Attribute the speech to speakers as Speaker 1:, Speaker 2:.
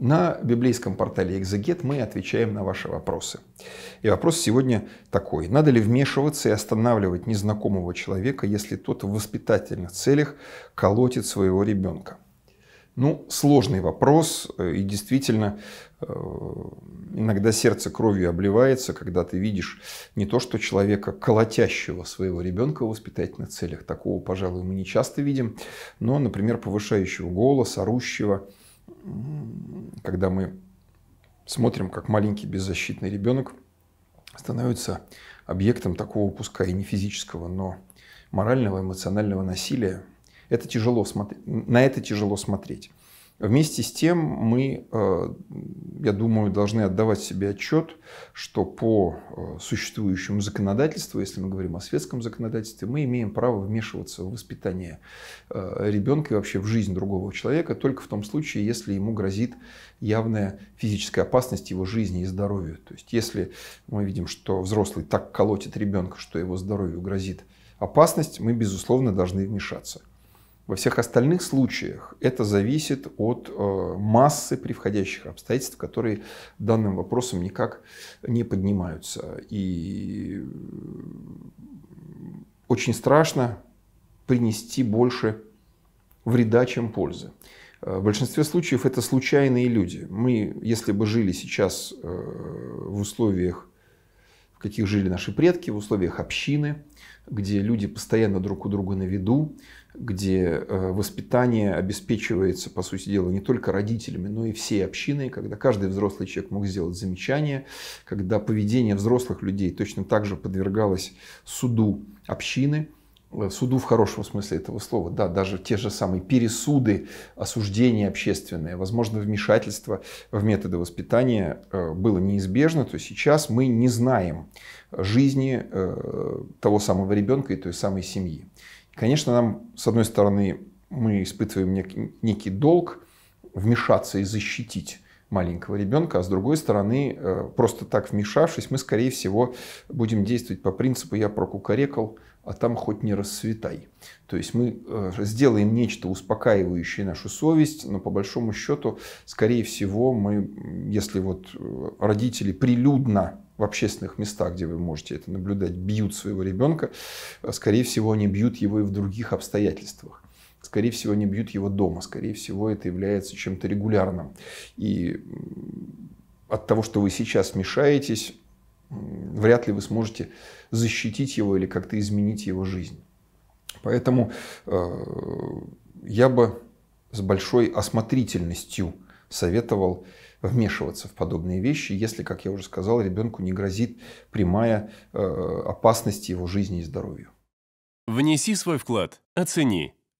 Speaker 1: На библейском портале «Экзегет» мы отвечаем на ваши вопросы. И вопрос сегодня такой. Надо ли вмешиваться и останавливать незнакомого человека, если тот в воспитательных целях колотит своего ребенка? Ну, сложный вопрос, э, и действительно, э, иногда сердце кровью обливается, когда ты видишь не то, что человека, колотящего своего ребенка в воспитательных целях, такого, пожалуй, мы не часто видим, но, например, повышающего голос, орущего – когда мы смотрим, как маленький беззащитный ребенок становится объектом такого, пускай и не физического, но морального, эмоционального насилия, это тяжело смотреть, на это тяжело смотреть. Вместе с тем мы, э, я думаю, должны отдавать себе отчет, что по э, существующему законодательству, если мы говорим о светском законодательстве, мы имеем право вмешиваться в воспитание э, ребенка и вообще в жизнь другого человека только в том случае, если ему грозит явная физическая опасность его жизни и здоровью. То есть если мы видим, что взрослый так колотит ребенка, что его здоровью грозит опасность, мы, безусловно, должны вмешаться. Во всех остальных случаях это зависит от э, массы превходящих обстоятельств, которые данным вопросом никак не поднимаются. И э, очень страшно принести больше вреда, чем пользы. Э, в большинстве случаев это случайные люди. Мы, если бы жили сейчас в условиях каких жили наши предки, в условиях общины, где люди постоянно друг у друга на виду, где э, воспитание обеспечивается, по сути дела, не только родителями, но и всей общиной, когда каждый взрослый человек мог сделать замечание, когда поведение взрослых людей точно так же подвергалось суду общины – Э, суду в хорошем смысле этого слова, да, даже те же самые пересуды, осуждения общественные, возможно, вмешательство в методы воспитания э, было неизбежно, то сейчас мы не знаем жизни э, того самого ребенка и той самой семьи. Конечно, нам, с одной стороны, мы испытываем некий долг вмешаться и защитить маленького ребенка, а с другой стороны, э, просто так вмешавшись, мы, скорее всего, будем действовать по принципу «я прокукарекал», а там хоть не расцветай. То есть мы э, сделаем нечто успокаивающее нашу совесть, но по большому счету, скорее всего, мы, если вот э, родители прилюдно в общественных местах, где вы можете это наблюдать, бьют своего ребенка, скорее всего, они бьют его и в других обстоятельствах скорее всего, не бьют его дома. Скорее всего, это является чем-то регулярным. И от того, что вы сейчас мешаетесь, вряд ли вы сможете защитить его или как-то изменить его жизнь. Поэтому э, я бы с большой осмотрительностью советовал вмешиваться в подобные вещи, если, как я уже сказал, ребенку не грозит прямая э, опасность его жизни и здоровью. Внеси свой вклад, оцени